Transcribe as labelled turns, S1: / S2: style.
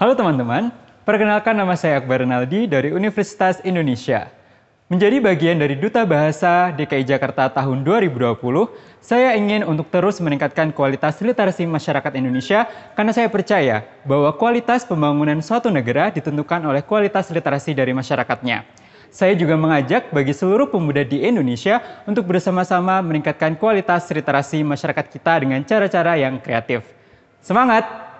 S1: Halo teman-teman, perkenalkan nama saya Akbar Rinaldi dari Universitas Indonesia. Menjadi bagian dari Duta Bahasa DKI Jakarta tahun 2020, saya ingin untuk terus meningkatkan kualitas literasi masyarakat Indonesia karena saya percaya bahwa kualitas pembangunan suatu negara ditentukan oleh kualitas literasi dari masyarakatnya. Saya juga mengajak bagi seluruh pemuda di Indonesia untuk bersama-sama meningkatkan kualitas literasi masyarakat kita dengan cara-cara yang kreatif. Semangat!